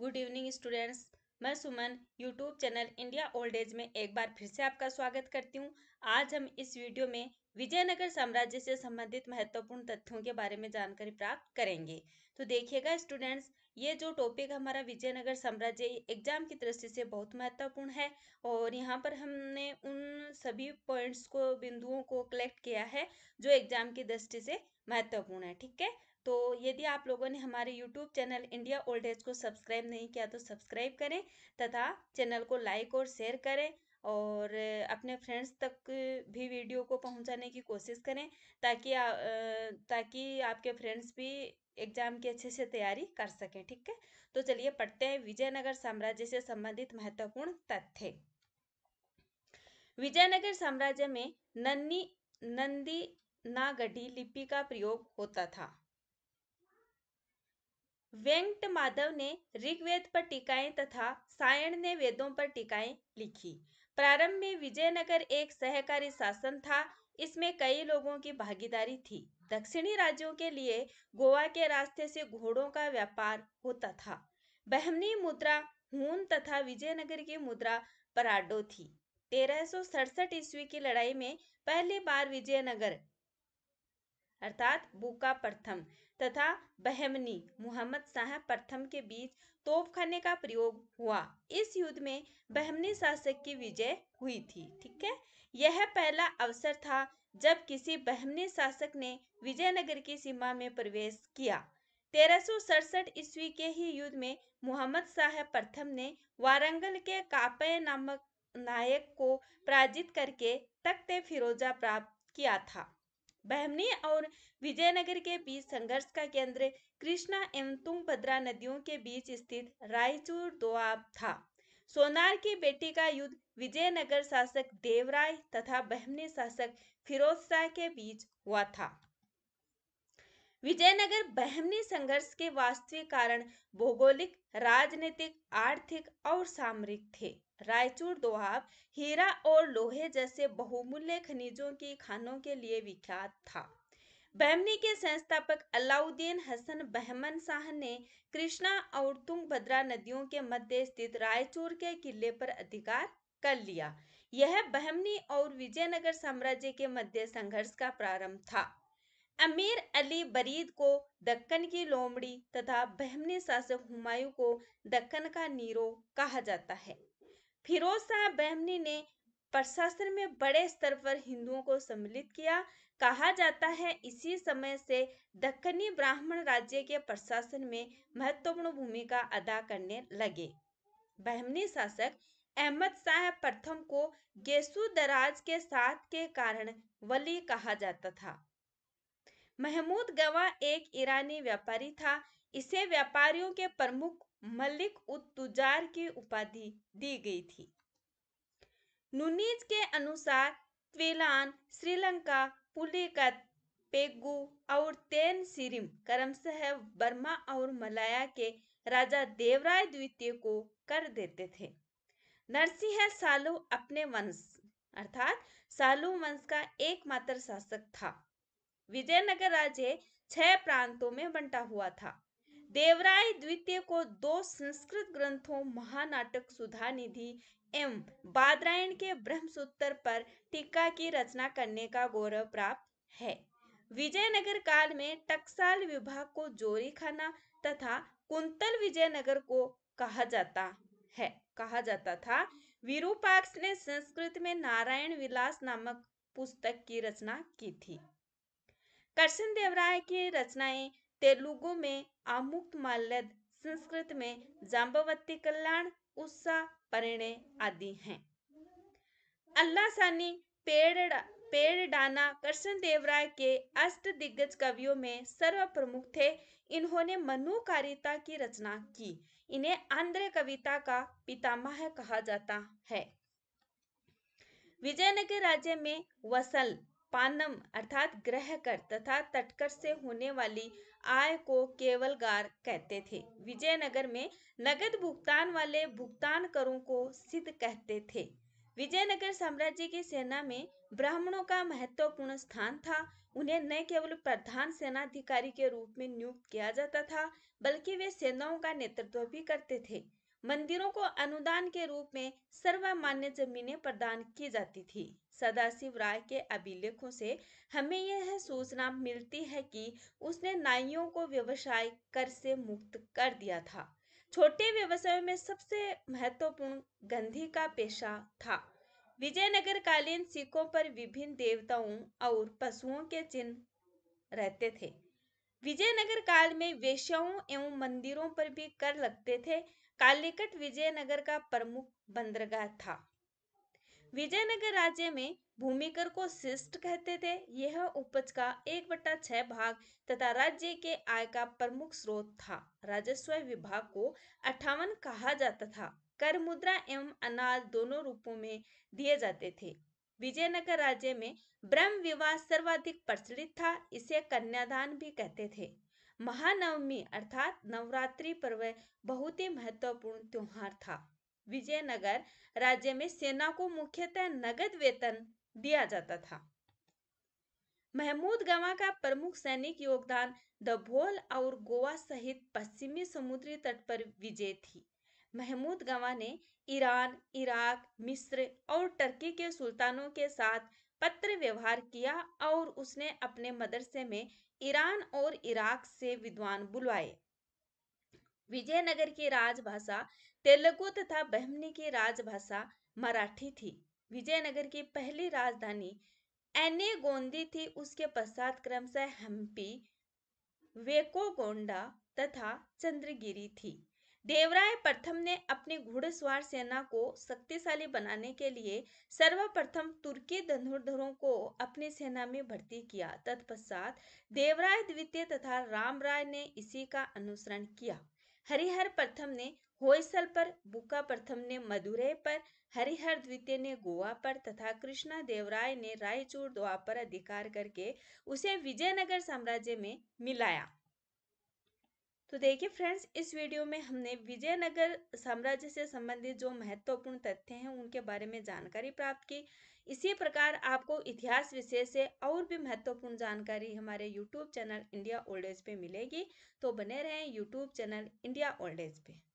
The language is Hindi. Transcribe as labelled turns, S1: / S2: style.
S1: गुड इवनिंग स्टूडेंट्स मैं Suman YouTube channel India old age में एक बार फिर से आपका स्वागत करती हूँ आज हम इस वीडियो में विजयनगर साम्राज्य से संबंधित महत्वपूर्ण तथ्यों के बारे में जानकारी प्राप्त करेंगे तो देखिएगा स्टूडेंट्स ये जो टॉपिक हमारा विजयनगर साम्राज्य एग्जाम की दृष्टि से बहुत महत्वपूर्ण है और यहाँ पर हमने उन सभी पॉइंट्स को बिंदुओं को कलेक्ट किया है जो एग्जाम की दृष्टि से महत्वपूर्ण है ठीक है तो यदि आप लोगों ने हमारे YouTube channel India old age को सब्सक्राइब नहीं किया तो सब्सक्राइब करें तथा चैनल को लाइक और शेयर करें और अपने फ्रेंड्स तक भी वीडियो को पहुंचाने की कोशिश करें ताकि आ, ताकि आपके फ्रेंड्स भी एग्जाम की अच्छे से तैयारी कर सकें ठीक है तो चलिए पढ़ते हैं विजयनगर साम्राज्य से संबंधित महत्वपूर्ण तथ्य विजयनगर साम्राज्य में नन्नी नंदी नागढ़ी लिपि का प्रयोग होता था वेंकट माधव ने ऋग्वेद पर टीकाएं तथा सायण ने वेदों पर टीकाएं लिखी प्रारंभ में विजयनगर एक सहकारी शासन था इसमें कई लोगों की भागीदारी थी दक्षिणी राज्यों के लिए गोवा के रास्ते से घोड़ों का व्यापार होता था बहमनी मुद्रा हून तथा विजयनगर की मुद्रा पराडो थी तेरह ईस्वी की लड़ाई में पहली बार विजयनगर अर्थात बूका प्रथम तथा बहमनी मोहम्मद शाह प्रथम के बीच तोपखाने का प्रयोग हुआ इस युद्ध में बहमनी शासक की विजय हुई थी ठीक है यह पहला अवसर था जब किसी बहमनी शासक ने विजयनगर की सीमा में प्रवेश किया तेरह ईस्वी के ही युद्ध में मोहम्मद शाह प्रथम ने वारंगल के कापय नामक नायक को पराजित करके तख्त फिरोजा प्राप्त किया था बहमनी और विजयनगर के बीच संघर्ष का केंद्र कृष्णा एवं तुंगभद्रा नदियों के बीच स्थित रायचूर दोआब था सोनार की बेटी का युद्ध विजयनगर शासक देवराय तथा बहमनी शासक फिरोज शाह के बीच हुआ था विजयनगर बहमनी संघर्ष के वास्तविक कारण भौगोलिक राजनीतिक आर्थिक और सामरिक थे रायचूर दोहाब हीरा और लोहे जैसे बहुमूल्य खनिजों की खानों के लिए विख्यात था बहमनी के संस्थापक अलाउद्दीन हसन बहमन शाह ने कृष्णा और तुंगभद्रा नदियों के मध्य स्थित रायचूर के किले पर अधिकार कर लिया यह बहमनी और विजयनगर साम्राज्य के मध्य संघर्ष का प्रारंभ था अमीर अली बरीद को दक्कन की लोमड़ी तथा बहमनी शासक हुमायूं को दक्कन का नीरो कहा जाता है फिरोज शाह बहमनी ने प्रशासन में बड़े स्तर पर हिंदुओं को सम्मिलित किया कहा जाता है इसी समय से दक्कनी ब्राह्मण राज्य के प्रशासन में महत्वपूर्ण भूमिका अदा करने लगे बहमनी शासक अहमद शाह प्रथम को गेसु दराज के साथ के कारण वली कहा जाता था महमूद गवा एक ईरानी व्यापारी था इसे व्यापारियों के प्रमुख हम्म। मलिक उत्तुजार की उपाधि दी गई थी नूनीज के अनुसार त्वेलान श्रीलंका पुलिकत पेगू और तेन सिरिम करमसह बर्मा और मलाया के राजा देवराय द्वितीय को कर देते थे नरसिंह सालू अपने वंश अर्थात सालू वंश का एकमात्र शासक था विजयनगर राज्य छह प्रांतों में बंटा हुआ था देवराय द्वितीय को दो संस्कृत ग्रंथों महानाटक सुधा निधि एवं बादरायण के ब्रह्मसूत्र पर टीका की रचना करने का गौरव प्राप्त है विजयनगर काल में टक्साल विभाग को जोरीखाना तथा कुंतल विजयनगर को कहा जाता है कहा जाता था विरूपाक्ष ने संस्कृत में नारायण विलास नामक पुस्तक की रचना की थी कृष्ण देवराय की रचनाएं तेलुगु में आमुक्तमाल्यद संस्कृत में जाम्बवती कल्याण उत्साह परिणय आदि हैं अल्लाह सानी पेड़ पेड़ डाना कृष्ण देवराय के अष्ट दिग्गज कवियों में सर्व प्रमुख थे इन्होंने मनुकारिता की रचना की इन्हें आंध्र कविता का पितामह कहा जाता है विजयनगर राज्य में वसल पानम अर्थात ग्रह कर तथा तटकर से होने वाली आय को केवलगार कहते थे विजयनगर में नगद भुगतान वाले भुगतान करों को सिद्ध कहते थे विजयनगर साम्राज्य की सेना में ब्राह्मणों का महत्वपूर्ण स्थान था उन्हें न केवल प्रधान सेनाधिकारी के रूप में नियुक्त किया जाता था बल्कि वे सेनाओं का नेतृत्व भी करते थे मंदिरों को अनुदान के रूप में सर्वमान्य जमीनें प्रदान की जाती थी सदाशिव राय के अभिलेखों से हमें यह सूचना मिलती है कि उसने नाइयों को व्यवसाय कर से मुक्त कर दिया था छोटे व्यवसायों में सबसे महत्वपूर्ण गंधी का पेशा था विजयनगर कालीन सिक्कों पर विभिन्न देवताओं और पशुओं के चिन्ह रहते थे विजयनगर काल में वेश्याओं एवं मंदिरों पर भी कर लगते थे कालीकट विजयनगर का प्रमुख बंदरगाह था विजयनगर राज्य में भूमिकर को शिष्ट कहते थे यह उपज का एक बट्टा छह भाग तथा राज्य के आय का प्रमुख स्रोत था राजस्व विभाग को अठावन कहा जाता था कर मुद्रा एवं अनाज दोनों रूपों में दिए जाते थे विजयनगर राज्य में ब्रह्म विवाह सर्वाधिक प्रचलित था इसे कन्यादान भी कहते थे महानवमी अर्थात नवरात्रि पर्व बहुत ही महत्वपूर्ण त्योहार था विजयनगर राज्य में सेना को मुख्यतः नगद वेतन दिया जाता था महमूद गवा का प्रमुख सैनिक योगदान दभोल और गोवा सहित पश्चिमी समुद्री तट पर विजय थी महमूद गवा ने ईरान इराक मिस्र और टर्की के सुल्तानों के साथ पत्र व्यवहार किया और उसने अपने मदरसे में ईरान और इराक से विद्वान बुलवाए विजयनगर की राजभाषा तेलुगु तथा बहमनी की राजभाषा मराठी थी विजयनगर की पहली राजधानी एने गोंदी थी उसके पश्चात क्रमशः हम्पी वेकोगोंडा तथा चंद्रगिरी थी देवराय प्रथम ने अपनी घुड़सवार सेना को शक्तिशाली बनाने के लिए सर्वप्रथम तुर्की धनुर्धरों को अपनी सेना में भर्ती किया तत्पश्चात देवराय द्वितीय तथा रामराय ने इसी का अनुसरण किया हरिहर प्रथम ने होयसल पर बुका प्रथम ने मदुरे पर हरिहर द्वितीय ने गोवा पर तथा कृष्णा देवराय ने रायचूर द्वार पर अधिकार करके उसे विजयनगर साम्राज्य में मिलाया तो देखिए फ्रेंड्स इस वीडियो में हमने विजयनगर साम्राज्य से संबंधित जो महत्वपूर्ण तथ्य हैं उनके बारे में जानकारी प्राप्त की इसी प्रकार आपको इतिहास विषय से और भी महत्वपूर्ण जानकारी हमारे YouTube channel India old age पे मिलेगी तो बने रहें YouTube channel India old age पे